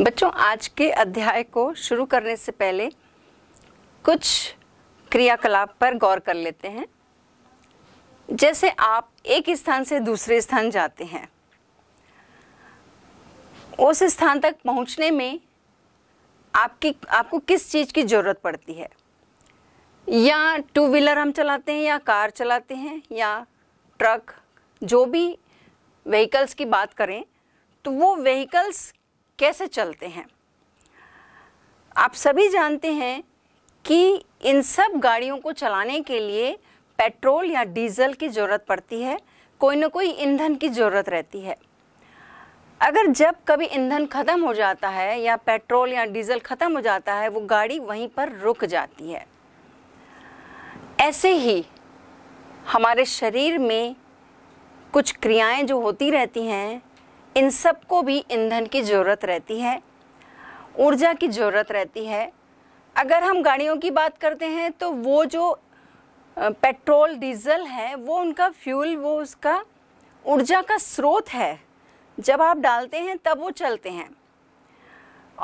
बच्चों आज के अध्याय को शुरू करने से पहले कुछ क्रियाकलाप पर गौर कर लेते हैं जैसे आप एक स्थान से दूसरे स्थान जाते हैं उस स्थान तक पहुंचने में आपकी आपको किस चीज़ की ज़रूरत पड़ती है या टू व्हीलर हम चलाते हैं या कार चलाते हैं या ट्रक जो भी व्हीकल्स की बात करें तो वो व्हीकल्स कैसे चलते हैं आप सभी जानते हैं कि इन सब गाड़ियों को चलाने के लिए पेट्रोल या डीजल की ज़रूरत पड़ती है कोई ना कोई ईंधन की ज़रूरत रहती है अगर जब कभी ईंधन ख़त्म हो जाता है या पेट्रोल या डीजल ख़त्म हो जाता है वो गाड़ी वहीं पर रुक जाती है ऐसे ही हमारे शरीर में कुछ क्रियाएं जो होती रहती हैं इन सब को भी ईंधन की ज़रूरत रहती है ऊर्जा की ज़रूरत रहती है अगर हम गाड़ियों की बात करते हैं तो वो जो पेट्रोल डीजल है वो उनका फ्यूल वो उसका ऊर्जा का स्रोत है जब आप डालते हैं तब वो चलते हैं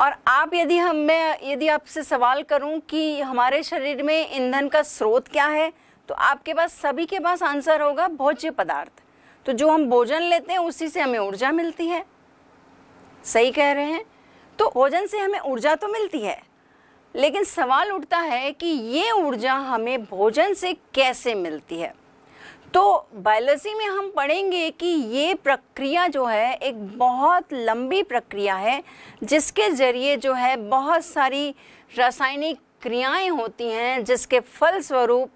और आप यदि हम मैं यदि आपसे सवाल करूं कि हमारे शरीर में ईंधन का स्रोत क्या है तो आपके पास सभी के पास आंसर होगा भोज्य पदार्थ तो जो हम भोजन लेते हैं उसी से हमें ऊर्जा मिलती है सही कह रहे हैं तो भोजन से हमें ऊर्जा तो मिलती है लेकिन सवाल उठता है कि ये ऊर्जा हमें भोजन से कैसे मिलती है तो बायोलॉजी में हम पढ़ेंगे कि ये प्रक्रिया जो है एक बहुत लंबी प्रक्रिया है जिसके ज़रिए जो है बहुत सारी रासायनिक क्रियाएं होती हैं जिसके फलस्वरूप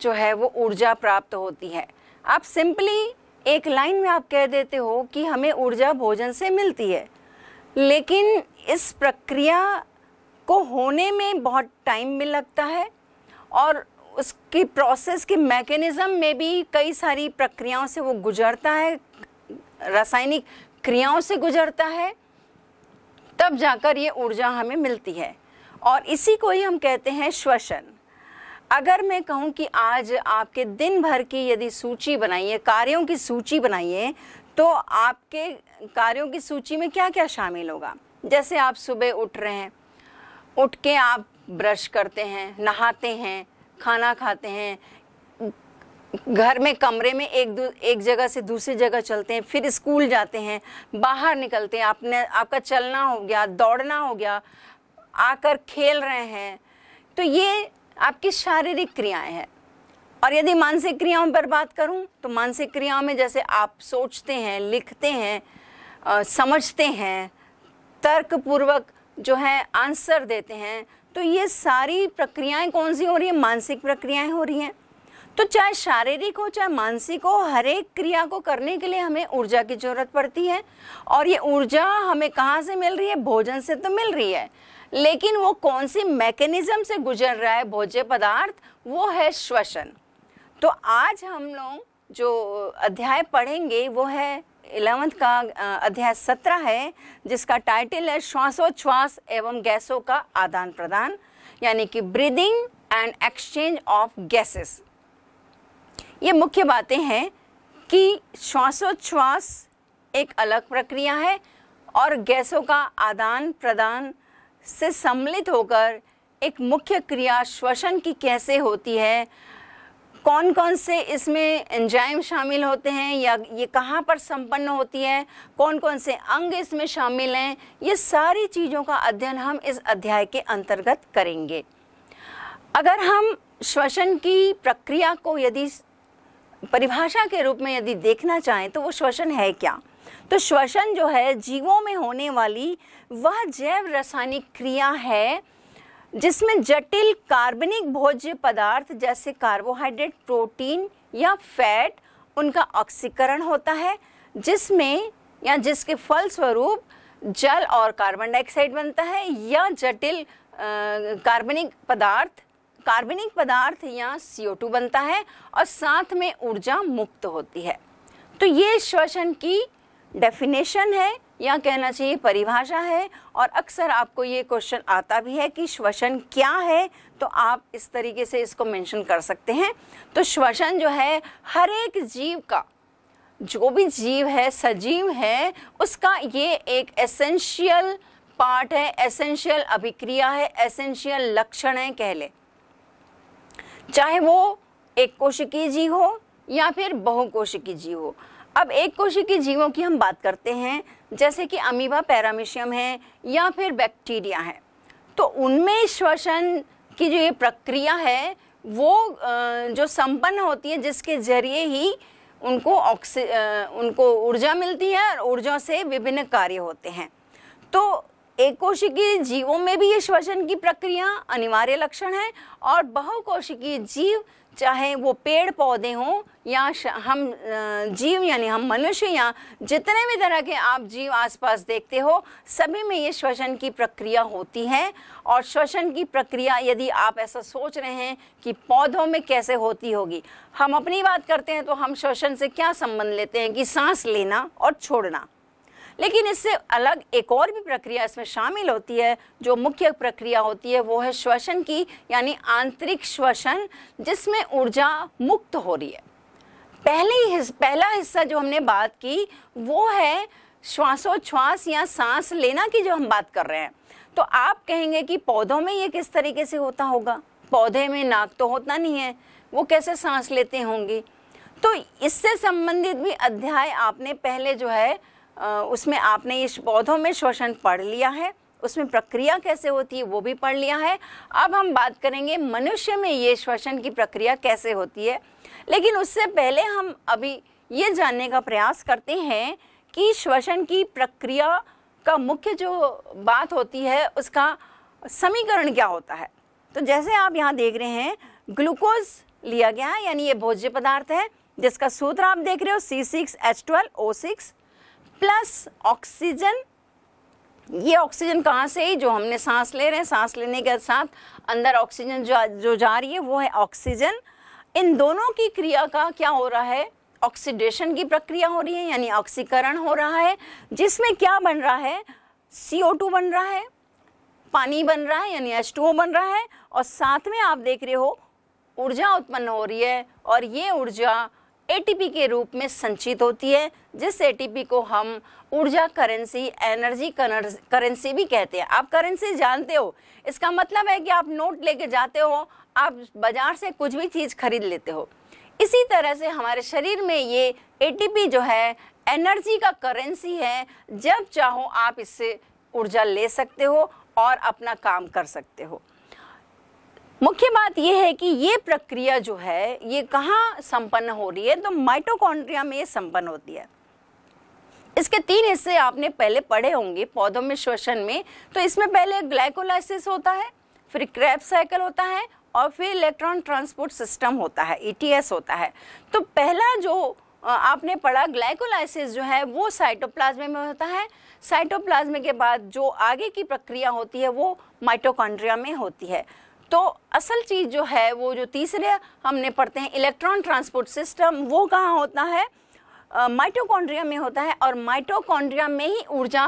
जो है वो ऊर्जा प्राप्त होती है आप सिंपली एक लाइन में आप कह देते हो कि हमें ऊर्जा भोजन से मिलती है लेकिन इस प्रक्रिया को होने में बहुत टाइम भी लगता है और उसकी प्रोसेस के मैकेनिज़्म में भी कई सारी प्रक्रियाओं से वो गुजरता है रासायनिक क्रियाओं से गुजरता है तब जाकर ये ऊर्जा हमें मिलती है और इसी को ही हम कहते हैं श्वसन अगर मैं कहूँ कि आज आपके दिन भर की यदि सूची बनाइए कार्यों की सूची बनाइए तो आपके कार्यों की सूची में क्या क्या शामिल होगा जैसे आप सुबह उठ रहे हैं उठ के आप ब्रश करते हैं नहाते हैं खाना खाते हैं घर में कमरे में एक एक जगह से दूसरी जगह चलते हैं फिर स्कूल जाते हैं बाहर निकलते हैं आपने आपका चलना हो गया दौड़ना हो गया आकर खेल रहे हैं तो ये आपकी शारीरिक क्रियाएं हैं और यदि मानसिक क्रियाओं पर बात करूं तो मानसिक क्रियाओं में जैसे आप सोचते हैं लिखते हैं आ, समझते हैं तर्कपूर्वक जो है आंसर देते हैं तो ये सारी प्रक्रियाएं कौन सी हो रही है मानसिक प्रक्रियाएं हो रही हैं तो चाहे शारीरिक हो चाहे मानसिक हो हर एक क्रिया को करने के लिए हमें ऊर्जा की ज़रूरत पड़ती है और ये ऊर्जा हमें कहाँ से मिल रही है भोजन से तो मिल रही है लेकिन वो कौन सी मैकेनिज्म से गुजर रहा है भोज्य पदार्थ वो है श्वसन तो आज हम लोग जो अध्याय पढ़ेंगे वो है इलेवंथ का अध्याय सत्रह है जिसका टाइटल है श्वासोच्छ्वास एवं गैसों का आदान प्रदान यानी कि breathing and exchange of gases ये मुख्य बातें हैं कि श्वासोच्छ्वास एक अलग प्रक्रिया है और गैसों का आदान प्रदान से सम्मिलित होकर एक मुख्य क्रिया श्वसन की कैसे होती है कौन कौन से इसमें एंजाइम शामिल होते हैं या ये कहाँ पर संपन्न होती है कौन कौन से अंग इसमें शामिल हैं ये सारी चीज़ों का अध्ययन हम इस अध्याय के अंतर्गत करेंगे अगर हम श्वसन की प्रक्रिया को यदि परिभाषा के रूप में यदि देखना चाहें तो वो श्वसन है क्या तो श्वसन जो है जीवों में होने वाली वह जैव रासायनिक क्रिया है जिसमें जटिल कार्बनिक भोज्य पदार्थ जैसे कार्बोहाइड्रेट प्रोटीन या फैट उनका ऑक्सीकरण होता है जिसमें या जिसके फलस्वरूप जल और कार्बन डाइऑक्साइड बनता है या जटिल कार्बनिक पदार्थ कार्बनिक पदार्थ या टू बनता है और साथ में ऊर्जा मुक्त होती है तो ये श्वसन की डेफिनेशन है या कहना चाहिए परिभाषा है और अक्सर आपको ये क्वेश्चन आता भी है कि श्वसन क्या है तो आप इस तरीके से इसको मेंशन कर सकते हैं तो श्वसन जो है हर एक जीव का जो भी जीव है सजीव है उसका ये एक एसेंशियल पार्ट है एसेंशियल अभिक्रिया है एसेंशियल लक्षण है कह ले चाहे वो एक कोशिकीय जीव हो या फिर बहुकोशिकी जीव हो अब एक के जीवों की हम बात करते हैं जैसे कि अमीबा पैरामिशियम है या फिर बैक्टीरिया है तो उनमें श्वसन की जो ये प्रक्रिया है वो जो संपन्न होती है जिसके जरिए ही उनको ऑक्सी उनको ऊर्जा मिलती है और ऊर्जा से विभिन्न कार्य होते हैं तो एक जीवों में भी ये श्वसन की प्रक्रिया अनिवार्य लक्षण है और बहुकोशिकीय जीव चाहे वो पेड़ पौधे हों या हम जीव यानी हम मनुष्य या जितने भी तरह के आप जीव आसपास देखते हो सभी में ये श्वसन की प्रक्रिया होती है और श्वसन की प्रक्रिया यदि आप ऐसा सोच रहे हैं कि पौधों में कैसे होती होगी हम अपनी बात करते हैं तो हम श्वसन से क्या संबंध लेते हैं कि सांस लेना और छोड़ना लेकिन इससे अलग एक और भी प्रक्रिया इसमें शामिल होती है जो मुख्य प्रक्रिया होती है वो है श्वसन की यानी आंतरिक श्वसन जिसमें ऊर्जा मुक्त हो रही है पहले हिस, पहला हिस्सा जो हमने बात की वो है श्वासोच्छ्वास या सांस लेना की जो हम बात कर रहे हैं तो आप कहेंगे कि पौधों में ये किस तरीके से होता होगा पौधे में नाक तो होता नहीं है वो कैसे सांस लेते होंगे तो इससे संबंधित भी अध्याय आपने पहले जो है उसमें आपने इस पौधों में श्वसन पढ़ लिया है उसमें प्रक्रिया कैसे होती है वो भी पढ़ लिया है अब हम बात करेंगे मनुष्य में ये श्वसन की प्रक्रिया कैसे होती है लेकिन उससे पहले हम अभी ये जानने का प्रयास करते हैं कि श्वसन की प्रक्रिया का मुख्य जो बात होती है उसका समीकरण क्या होता है तो जैसे आप यहाँ देख रहे हैं ग्लूकोज लिया गया है यानी ये भोज्य पदार्थ है जिसका सूत्र आप देख रहे हो C six H twelve O six plus oxygen ये ऑक्सीजन कहाँ से है जो हमने सांस ले रहे हैं सांस लेने के साथ अंदर ऑक्सीजन जो जो जा रही है वो है ऑक्सीजन इन दोनों की क्रिया का क्या हो रहा है ऑक्सीडेशन की प्रक्रिया हो रही है यानी ऑक्सीकरण हो रहा है जिसमें क्या बन रहा है सी बन रहा है पानी बन रहा है यानी एच बन रहा है और साथ में आप देख रहे हो ऊर्जा उत्पन्न हो रही है और ये ऊर्जा एटीपी के रूप में संचित होती है जिस एटीपी को हम ऊर्जा करेंसी एनर्जी करेंसी भी कहते हैं आप करेंसी जानते हो इसका मतलब है कि आप नोट लेके जाते हो आप बाजार से कुछ भी चीज़ खरीद लेते हो इसी तरह से हमारे शरीर में ये एटीपी जो है एनर्जी का करेंसी है जब चाहो आप इससे ऊर्जा ले सकते हो और अपना काम कर सकते हो मुख्य बात यह है कि ये प्रक्रिया जो है ये कहाँ संपन्न हो रही है तो माइटोकॉन्ड्रिया में ये संपन्न होती है इसके तीन हिस्से आपने पहले पढ़े होंगे पौधों में श्वसन में तो इसमें पहले ग्लाइकोलाइसिस होता है फिर क्रैप साइकिल होता है और फिर इलेक्ट्रॉन ट्रांसपोर्ट सिस्टम होता है ई e होता है तो पहला जो आपने पढ़ा ग्लाइकोलाइसिस जो है वो साइटोप्लाज्मे में होता है साइटोप्लाज्मे के बाद जो आगे की प्रक्रिया होती है वो माइटोकॉन्ड्रिया में होती है तो असल चीज़ जो है वो जो तीसरे हमने पढ़ते हैं इलेक्ट्रॉन ट्रांसपोर्ट सिस्टम वो कहाँ होता है माइटोकॉन्ड्रिया में होता है और माइटोकॉन्ड्रिया में ही ऊर्जा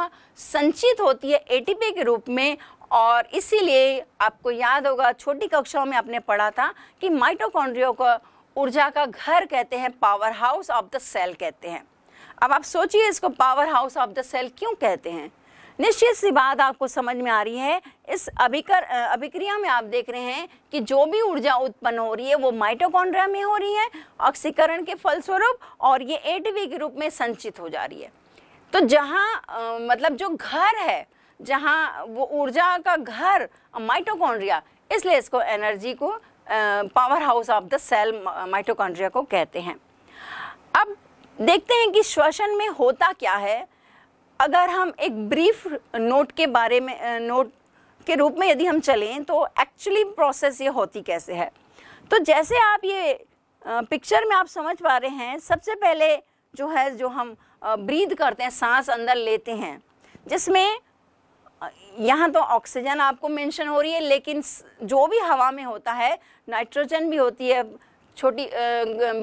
संचित होती है एटीपी के रूप में और इसीलिए आपको याद होगा छोटी कक्षाओं में आपने पढ़ा था कि माइटोकॉन्ड्रिया को ऊर्जा का घर कहते हैं power house of the cell कहते हैं अब आप सोचिए इसको power house of the cell क्यों कहते हैं निश्चित सी बात आपको समझ में आ रही है इस अभिकर अभिक्रिया में आप देख रहे हैं कि जो भी ऊर्जा उत्पन्न हो रही है वो माइटोकॉन्ड्रिया में हो रही है ऑक्सीकरण के फलस्वरूप और ये एटीपी के रूप में संचित हो जा रही है तो जहाँ मतलब जो घर है जहाँ वो ऊर्जा का घर माइटोकॉन्ड्रिया इसलिए इसको एनर्जी को power house of the cell mitochondria को कहते हैं अब देखते हैं कि श्वसन में होता क्या है अगर हम एक ब्रीफ नोट के बारे में नोट के रूप में यदि हम चलें तो एक्चुअली प्रोसेस ये होती कैसे है तो जैसे आप ये पिक्चर में आप समझ पा रहे हैं सबसे पहले जो है जो हम ब्रीद करते हैं सांस अंदर लेते हैं जिसमें यहाँ तो ऑक्सीजन आपको मेंशन हो रही है लेकिन जो भी हवा में होता है नाइट्रोजन भी होती है छोटी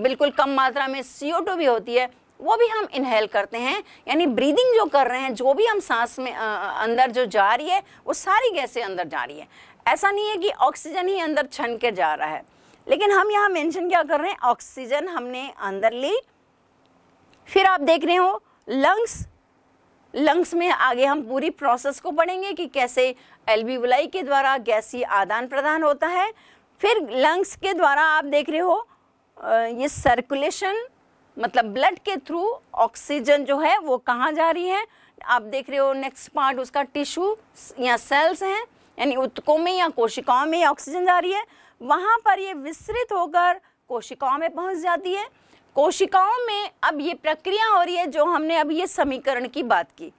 बिल्कुल कम मात्रा में सी भी होती है वो भी हम इनहेल करते हैं यानी ब्रीदिंग जो कर रहे हैं जो भी हम सांस में आ, अंदर जो जा रही है वो सारी गैसें अंदर जा रही है ऐसा नहीं है कि ऑक्सीजन ही अंदर छन के जा रहा है लेकिन हम यहाँ मेंशन क्या कर रहे हैं ऑक्सीजन हमने अंदर ली फिर आप देख रहे हो लंग्स लंग्स में आगे हम पूरी प्रोसेस को पढ़ेंगे कि कैसे एल्वीवलाई के द्वारा गैसी आदान प्रदान होता है फिर लंग्स के द्वारा आप देख रहे हो ये सर्कुलेशन मतलब ब्लड के थ्रू ऑक्सीजन जो है वो कहाँ जा रही है आप देख रहे हो नेक्स्ट पार्ट उसका टिश्यू या सेल्स हैं यानी उत्कों में या कोशिकाओं में ऑक्सीजन जा रही है वहाँ पर ये विस्तृत होकर कोशिकाओं में पहुँच जाती है कोशिकाओं में अब ये प्रक्रिया हो रही है जो हमने अब ये समीकरण की बात की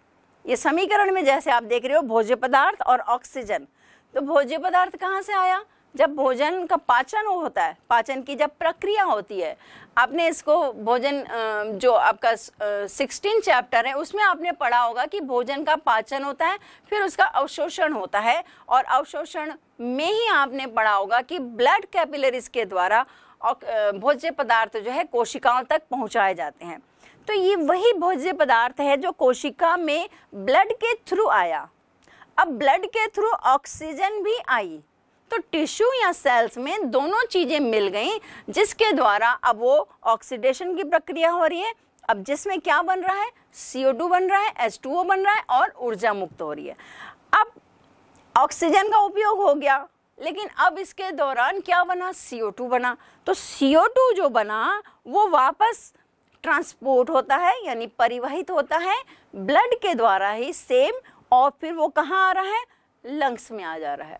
ये समीकरण में जैसे आप देख रहे हो भोज्य पदार्थ और ऑक्सीजन तो भोज्य पदार्थ कहाँ से आया जब भोजन का पाचन होता है पाचन की जब प्रक्रिया होती है आपने इसको भोजन जो आपका सिक्सटीन चैप्टर है उसमें आपने पढ़ा होगा कि भोजन का पाचन होता है फिर उसका अवशोषण होता है और अवशोषण में ही आपने पढ़ा होगा कि ब्लड कैपिलरीज के द्वारा भोज्य पदार्थ जो है कोशिकाओं तक पहुँचाए जाते हैं तो ये वही भोज्य पदार्थ है जो कोशिका में ब्लड के थ्रू आया अब ब्लड के थ्रू ऑक्सीजन भी आई तो टिश्यू या सेल्स में दोनों चीज़ें मिल गई जिसके द्वारा अब वो ऑक्सीडेशन की प्रक्रिया हो रही है अब जिसमें क्या बन रहा है सी बन रहा है एच बन रहा है और ऊर्जा मुक्त हो रही है अब ऑक्सीजन का उपयोग हो गया लेकिन अब इसके दौरान क्या बना CO2 बना तो CO2 जो बना वो वापस ट्रांसपोर्ट होता है यानी परिवहित होता है ब्लड के द्वारा ही सेम और फिर वो कहाँ आ रहा है लंग्स में आ जा रहा है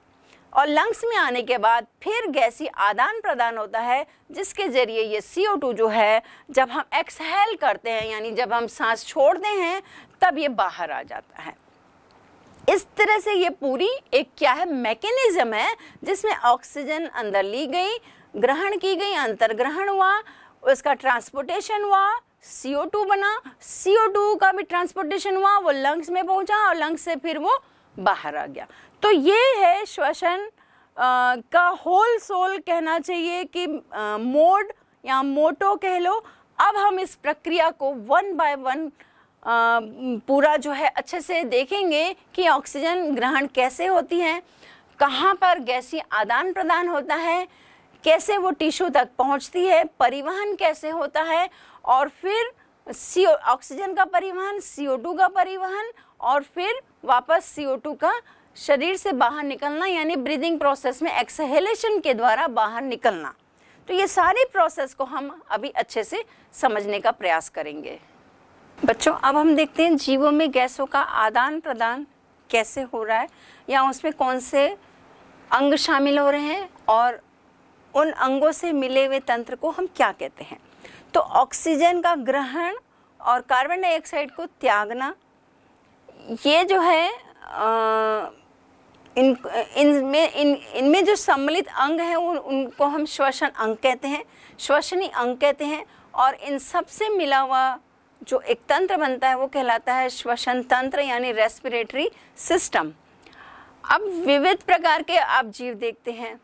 और लंग्स में आने के बाद फिर गैसी आदान प्रदान होता है जिसके ज़रिए ये सी जो है जब हम एक्सहेल करते हैं यानी जब हम सांस छोड़ते हैं तब ये बाहर आ जाता है इस तरह से ये पूरी एक क्या है मैकेनिज़्म है जिसमें ऑक्सीजन अंदर ली गई ग्रहण की गई अंतर्ग्रहण हुआ उसका ट्रांसपोर्टेशन हुआ CO2 बना CO2 का भी ट्रांसपोर्टेशन हुआ वो लंग्स में पहुंचा और लंग्स से फिर वो बाहर आ गया तो ये है श्वसन का होल सोल कहना चाहिए कि मोड या मोटो कह लो अब हम इस प्रक्रिया को वन बाय वन पूरा जो है अच्छे से देखेंगे कि ऑक्सीजन ग्रहण कैसे होती है कहाँ पर गैसी आदान प्रदान होता है कैसे वो टिश्यू तक पहुँचती है परिवहन कैसे होता है और फिर सी ऑक्सीजन का परिवहन टू का परिवहन और फिर वापस टू का शरीर से बाहर निकलना यानी ब्रीदिंग प्रोसेस में एक्सहेलेशन के द्वारा बाहर निकलना तो ये सारी प्रोसेस को हम अभी अच्छे से समझने का प्रयास करेंगे बच्चों अब हम देखते हैं जीवों में गैसों का आदान प्रदान कैसे हो रहा है या उसमें कौन से अंग शामिल हो रहे हैं और उन अंगों से मिले हुए तंत्र को हम क्या कहते हैं तो ऑक्सीजन का ग्रहण और कार्बन डाइऑक्साइड को त्यागना ये जो है आ, इन इनमें इन इनमें इन जो सम्मिलित अंग हैं उन, उनको हम श्वसन अंग कहते हैं श्वसनी अंग कहते हैं और इन सब से मिला हुआ जो एक तंत्र बनता है वो कहलाता है श्वसन तंत्र यानी रेस्पिरेटरी सिस्टम अब विविध प्रकार के आप जीव देखते हैं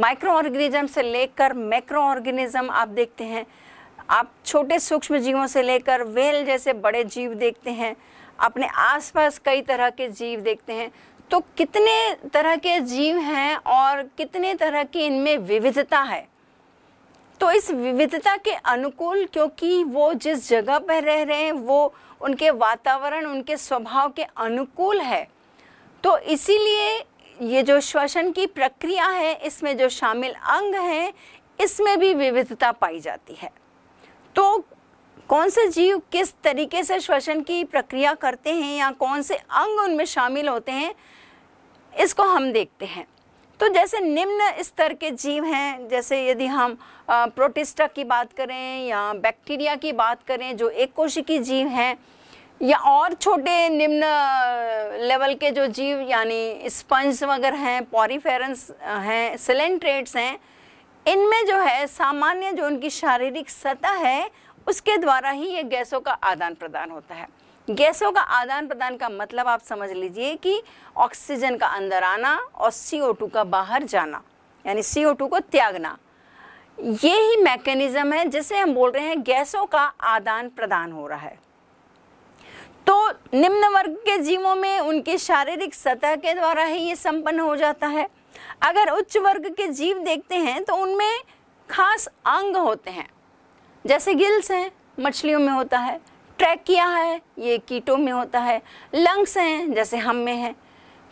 माइक्रो ऑर्गेनिज्म से लेकर मैक्रो ऑर्गेनिज्म आप देखते हैं आप छोटे सूक्ष्म जीवों से लेकर वेल जैसे बड़े जीव देखते हैं अपने आसपास कई तरह के जीव देखते हैं तो कितने तरह के जीव हैं और कितने तरह की इनमें विविधता है तो इस विविधता के अनुकूल क्योंकि वो जिस जगह पर रह रहे हैं वो उनके वातावरण उनके स्वभाव के अनुकूल है तो इसीलिए ये जो श्वसन की प्रक्रिया है इसमें जो शामिल अंग हैं इसमें भी विविधता पाई जाती है तो कौन से जीव किस तरीके से श्वसन की प्रक्रिया करते हैं या कौन से अंग उनमें शामिल होते हैं इसको हम देखते हैं तो जैसे निम्न स्तर के जीव हैं जैसे यदि हम प्रोटिस्टा की बात करें या बैक्टीरिया की बात करें जो एक कोशिकी जीव हैं या और छोटे निम्न लेवल के जो जीव यानी स्पंज वगैरह हैं पॉरीफेरेंस हैं सिलेंट्रेट्स हैं इनमें जो है सामान्य जो उनकी शारीरिक सतह है उसके द्वारा ही ये गैसों का आदान प्रदान होता है गैसों का आदान प्रदान का मतलब आप समझ लीजिए कि ऑक्सीजन का अंदर आना और टू का बाहर जाना यानी टू को त्यागना ये ही मैकेनिज्म है जिसे हम बोल रहे हैं गैसों का आदान प्रदान हो रहा है तो निम्न वर्ग के जीवों में उनकी शारीरिक सतह के द्वारा ही ये संपन्न हो जाता है अगर उच्च वर्ग के जीव देखते हैं तो उनमें खास अंग होते हैं जैसे गिल्स हैं मछलियों में होता है ट्रैकिया है ये कीटों में होता है लंग्स हैं जैसे हम में हैं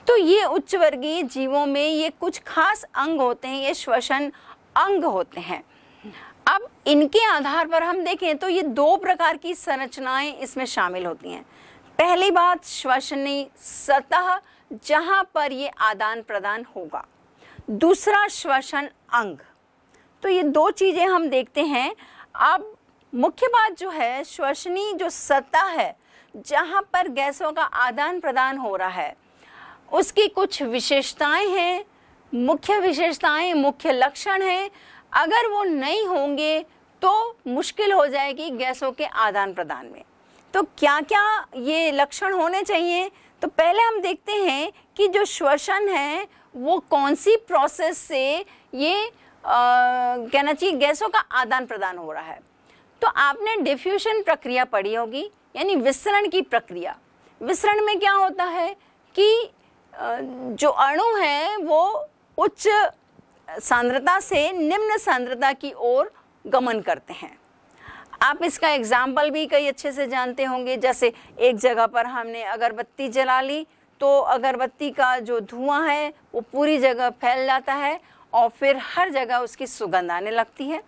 तो ये उच्च वर्गीय जीवों में ये कुछ खास अंग होते हैं ये श्वसन अंग होते हैं अब इनके आधार पर हम देखें तो ये दो प्रकार की संरचनाएं इसमें शामिल होती हैं पहली बात श्वसनी सतह जहां पर ये आदान प्रदान होगा दूसरा श्वसन अंग तो ये दो चीज़ें हम देखते हैं अब मुख्य बात जो है श्वसनी जो सतह है जहाँ पर गैसों का आदान प्रदान हो रहा है उसकी कुछ विशेषताएं हैं मुख्य विशेषताएं मुख्य लक्षण हैं अगर वो नहीं होंगे तो मुश्किल हो जाएगी गैसों के आदान प्रदान में तो क्या क्या ये लक्षण होने चाहिए तो पहले हम देखते हैं कि जो श्वसन है वो कौन सी प्रोसेस से ये कहना चाहिए गैसों का आदान प्रदान हो रहा है तो आपने डिफ्यूशन प्रक्रिया पढ़ी होगी यानी विसरण की प्रक्रिया विसरण में क्या होता है कि जो अणु हैं वो उच्च सांद्रता से निम्न सांद्रता की ओर गमन करते हैं आप इसका एग्जाम्पल भी कई अच्छे से जानते होंगे जैसे एक जगह पर हमने अगरबत्ती जला ली तो अगरबत्ती का जो धुआं है वो पूरी जगह फैल जाता है और फिर हर जगह उसकी सुगंध आने लगती है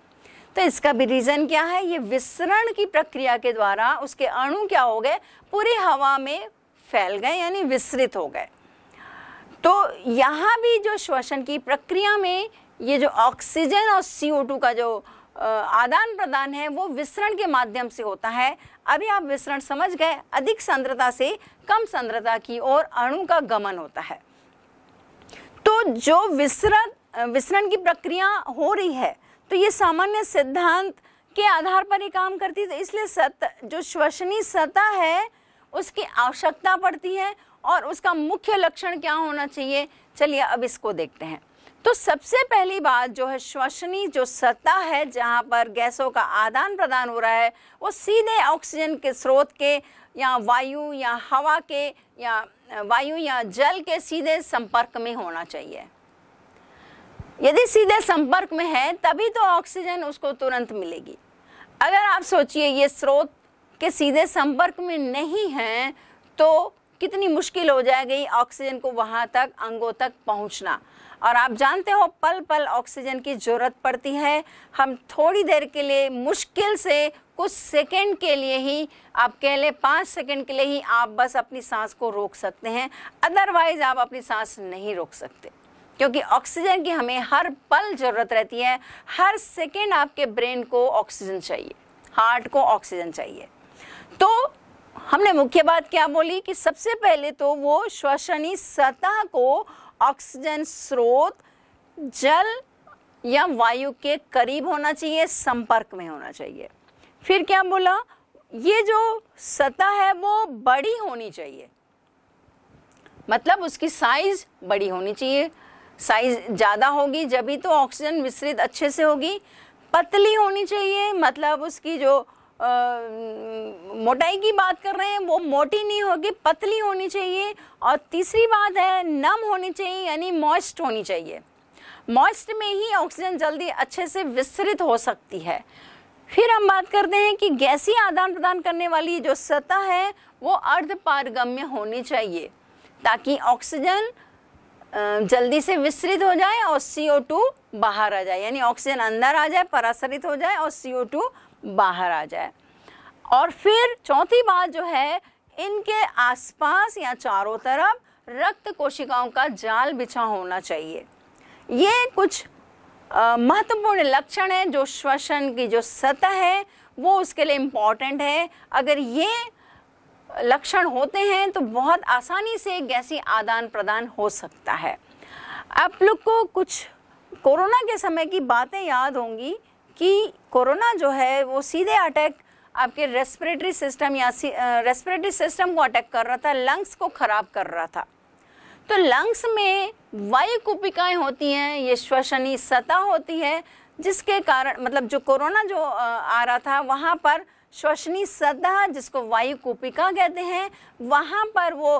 तो इसका भी रीज़न क्या है ये विसरण की प्रक्रिया के द्वारा उसके अणु क्या हो गए पूरी हवा में फैल गए यानी विसरित हो गए तो यहाँ भी जो श्वसन की प्रक्रिया में ये जो ऑक्सीजन और CO2 का जो आदान प्रदान है वो विसरण के माध्यम से होता है अभी आप विसरण समझ गए अधिक सांद्रता से कम सांद्रता की ओर अणु का गमन होता है तो जो विसरण विसरण की प्रक्रिया हो रही है तो ये सामान्य सिद्धांत के आधार पर ही काम करती है तो इसलिए सत जो श्वसनीय सतह है उसकी आवश्यकता पड़ती है और उसका मुख्य लक्षण क्या होना चाहिए चलिए अब इसको देखते हैं तो सबसे पहली बात जो है श्वसनी जो सतह है जहाँ पर गैसों का आदान प्रदान हो रहा है वो सीधे ऑक्सीजन के स्रोत के या वायु या हवा के या वायु या जल के सीधे संपर्क में होना चाहिए यदि सीधे संपर्क में है तभी तो ऑक्सीजन उसको तुरंत मिलेगी अगर आप सोचिए ये स्रोत के सीधे संपर्क में नहीं हैं तो कितनी मुश्किल हो जाएगी ऑक्सीजन को वहाँ तक अंगों तक पहुँचना और आप जानते हो पल पल ऑक्सीजन की ज़रूरत पड़ती है हम थोड़ी देर के लिए मुश्किल से कुछ सेकंड के लिए ही आप कह लें पाँच सेकंड के लिए ही आप बस अपनी सांस को रोक सकते हैं अदरवाइज़ आप अपनी सांस नहीं रोक सकते क्योंकि ऑक्सीजन की हमें हर पल ज़रूरत रहती है हर सेकेंड आपके ब्रेन को ऑक्सीजन चाहिए हार्ट को ऑक्सीजन चाहिए तो हमने मुख्य बात क्या बोली कि सबसे पहले तो वो श्वसनी सतह को ऑक्सीजन स्रोत जल या वायु के करीब होना चाहिए संपर्क में होना चाहिए फिर क्या बोला ये जो सतह है वो बड़ी होनी चाहिए मतलब उसकी साइज बड़ी होनी चाहिए साइज ज़्यादा होगी जब ही तो ऑक्सीजन मिश्रित अच्छे से होगी पतली होनी चाहिए मतलब उसकी जो आ, मोटाई की बात कर रहे हैं वो मोटी नहीं होगी पतली होनी चाहिए और तीसरी बात है नम होनी चाहिए यानी मॉइस्ट होनी चाहिए मॉइस्ट में ही ऑक्सीजन जल्दी अच्छे से विस्तृत हो सकती है फिर हम बात करते हैं कि गैसी आदान प्रदान करने वाली जो सतह है वो अर्ध पारगम्य होनी चाहिए ताकि ऑक्सीजन जल्दी से विस्तृत हो जाए और CO2 बाहर आ जाए यानी ऑक्सीजन अंदर आ जाए परासरित हो जाए और CO2 बाहर आ जाए और फिर चौथी बात जो है इनके आसपास या चारों तरफ रक्त कोशिकाओं का जाल बिछा होना चाहिए ये कुछ महत्वपूर्ण लक्षण है जो श्वसन की जो सतह है वो उसके लिए इम्पॉर्टेंट है अगर ये लक्षण होते हैं तो बहुत आसानी से गैसी आदान प्रदान हो सकता है आप लोग को कुछ कोरोना के समय की बातें याद होंगी कि कोरोना जो है वो सीधे अटैक आपके रेस्पिरेटरी सिस्टम या रेस्पिरेटरी सिस्टम को अटैक कर रहा था लंग्स को ख़राब कर रहा था तो लंग्स में वायु कुपिकाएं होती हैं ये श्वसनी सतह होती है जिसके कारण मतलब जो कोरोना जो आ रहा था वहाँ पर श्वसनी सतह जिसको वायु कोपिका कहते हैं वहाँ पर वो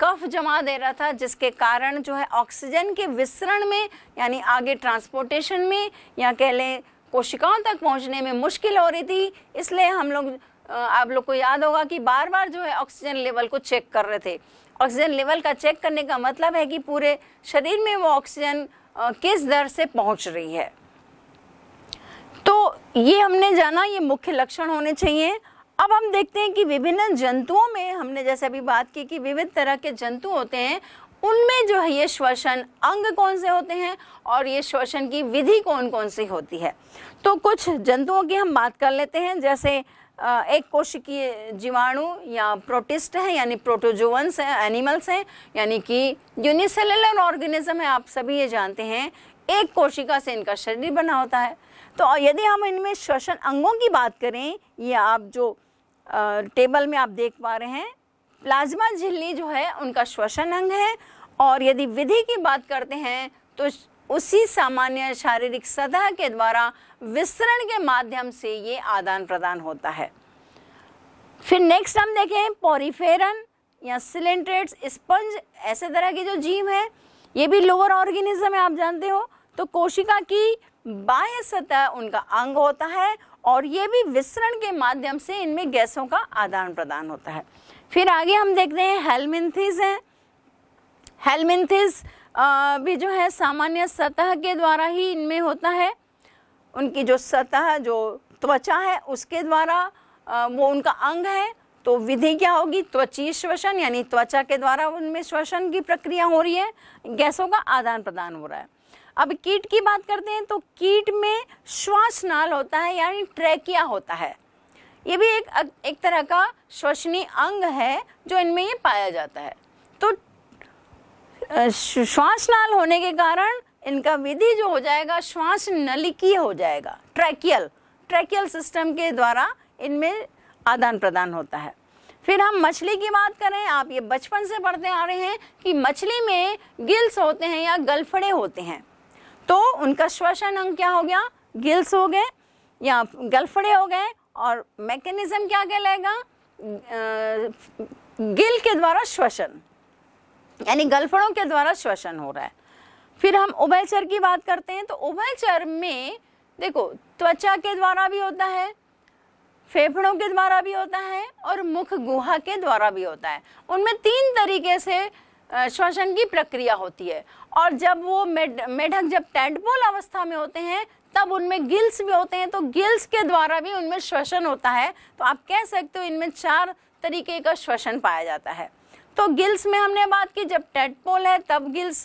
कफ जमा दे रहा था जिसके कारण जो है ऑक्सीजन के विसरण में यानी आगे ट्रांसपोर्टेशन में या कह लें कोशिकाओं तक पहुँचने में मुश्किल हो रही थी इसलिए हम लोग आप लोग को याद होगा कि बार बार जो है ऑक्सीजन लेवल को चेक कर रहे थे ऑक्सीजन लेवल का चेक करने का मतलब है कि पूरे शरीर में वो ऑक्सीजन किस दर से पहुंच रही है तो ये हमने जाना ये मुख्य लक्षण होने चाहिए अब हम देखते हैं कि विभिन्न जंतुओं में हमने जैसे अभी बात की कि विविध तरह के जंतु होते हैं उनमें जो है ये श्वसन अंग कौन से होते हैं और ये श्वसन की विधि कौन कौन सी होती है तो कुछ जंतुओं की हम बात कर लेते हैं जैसे एक कोशिकीय जीवाणु या प्रोटिस्ट है यानी प्रोटोजोवंस हैं एनिमल्स हैं यानी कि यूनिसेलुलर ऑर्गेनिज्म है आप सभी ये जानते हैं एक कोशिका से इनका शरीर बना होता है तो यदि हम इनमें श्वसन अंगों की बात करें ये आप जो आ, टेबल में आप देख पा रहे हैं प्लाज्मा झिल्ली जो है उनका श्वसन अंग है और यदि विधि की बात करते हैं तो उसी सामान्य शारीरिक सतह के द्वारा विसरण के माध्यम से ये आदान प्रदान होता है फिर नेक्स्ट हम देखें पोरीफेरन या सिलेंट्रेट स्पंज ऐसे तरह के जो जीव हैं ये भी लोअर ऑर्गेनिज्म है आप जानते हो तो कोशिका की बाह्य सतह उनका अंग होता है और ये भी विसरण के माध्यम से इनमें गैसों का आदान प्रदान होता है फिर आगे हम देखते हैं हेलमिंथिस हैं हेलमिंथिस भी जो है सामान्य सतह के द्वारा ही इनमें होता है उनकी जो सतह जो त्वचा है उसके द्वारा वो उनका अंग है तो विधि क्या होगी त्वचीय श्वसन यानी त्वचा के द्वारा उनमें श्वसन की प्रक्रिया हो रही है गैसों का आदान प्रदान हो रहा है अब कीट की बात करते हैं तो कीट में श्वासनाल होता है यानी ट्रैकिया होता है ये भी एक एक तरह का श्वसनीय अंग है जो इनमें ये पाया जाता है तो श्वास नाल होने के कारण इनका विधि जो हो जाएगा श्वास नलिकीय हो जाएगा ट्रैकियल ट्रैकियल सिस्टम के द्वारा इनमें आदान प्रदान होता है फिर हम मछली की बात करें आप ये बचपन से पढ़ते आ रहे हैं कि मछली में गिल्स होते हैं या गलफड़े होते हैं तो उनका श्वसन अंग क्या हो गया गिल्स हो गए या गलफड़े हो गए और मैकेनिज्म क्या कहलाएगा गिल के द्वारा श्वसन यानी गलफड़ों के द्वारा श्वसन हो रहा है फिर हम उभयचर की बात करते हैं तो उभयचर में देखो त्वचा के द्वारा भी होता है फेफड़ों के द्वारा भी होता है और मुख गुहा के द्वारा भी होता है उनमें तीन तरीके से श्वसन की प्रक्रिया होती है और जब वो मेढक जब टेंटपोल अवस्था में होते हैं तब उनमें गिल्स भी होते हैं तो गिल्स के द्वारा भी उनमें श्वसन होता है तो आप कह सकते हो इनमें चार तरीके का श्वसन पाया जाता है तो गिल्स में हमने बात की जब टेंटपोल है तब गिल्स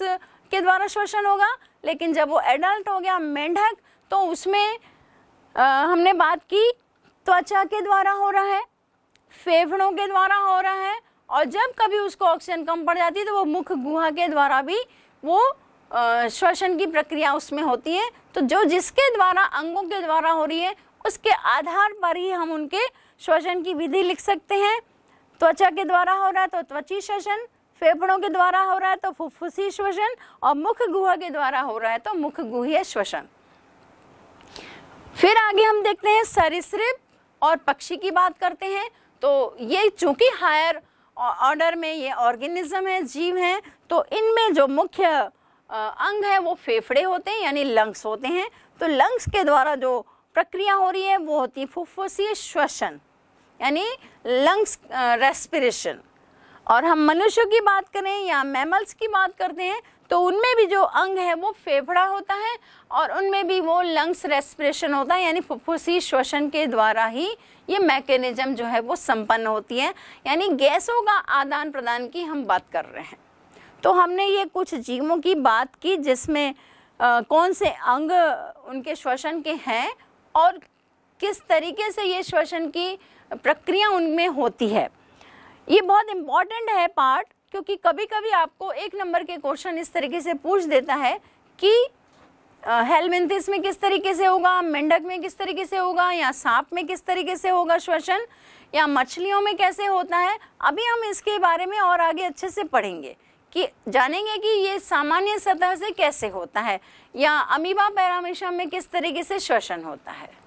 के द्वारा श्वसन होगा लेकिन जब वो एडल्ट हो गया मेंढक तो उसमें आ, हमने बात की त्वचा के द्वारा हो रहा है फेफड़ों के द्वारा हो रहा है और जब कभी उसको ऑक्सीजन कम पड़ जाती है तो वो मुख गुहा के द्वारा भी वो श्वसन की प्रक्रिया उसमें होती है तो जो जिसके द्वारा अंगों के द्वारा हो रही है उसके आधार पर ही हम उनके श्वसन की विधि लिख सकते हैं त्वचा के द्वारा हो रहा है तो त्वची श्वसन फेफड़ों के द्वारा हो रहा है तो फुफ्फुसी श्वसन और मुख गुहा के द्वारा हो रहा है तो मुख गुहे श्वसन फिर आगे हम देखते हैं सरिसृप और पक्षी की बात करते हैं तो ये चूंकि हायर ऑर्डर में ये ऑर्गेनिज्म है जीव हैं तो इनमें जो मुख्य अंग है वो फेफड़े होते हैं यानी लंग्स होते हैं तो लंग्स के द्वारा जो प्रक्रिया हो रही है वो होती है फुफ्फुसीय श्वसन यानी लंग्स रेस्पिरेशन और हम मनुष्यों की बात करें या मैमल्स की बात करते हैं तो उनमें भी जो अंग है वो फेफड़ा होता है और उनमें भी वो लंग्स रेस्पिरेशन होता है यानी फुफ्फुसी श्वसन के द्वारा ही ये मैकेनिज्म जो है वो संपन्न होती है यानी गैसों का आदान प्रदान की हम बात कर रहे हैं तो हमने ये कुछ जीवों की बात की जिसमें आ, कौन से अंग उनके श्वसन के हैं और किस तरीके से ये श्वसन की प्रक्रिया उनमें होती है ये बहुत इम्पॉर्टेंट है पार्ट क्योंकि कभी कभी आपको एक नंबर के क्वेश्चन इस तरीके से पूछ देता है कि हेलमेंथिस में किस तरीके से होगा मेंढक में किस तरीके से होगा या सांप में किस तरीके से होगा श्वसन या मछलियों में कैसे होता है अभी हम इसके बारे में और आगे अच्छे से पढ़ेंगे कि जानेंगे कि ये सामान्य सतह से कैसे होता है या अमीबा पैरामिशा में किस तरीके से श्वसन होता है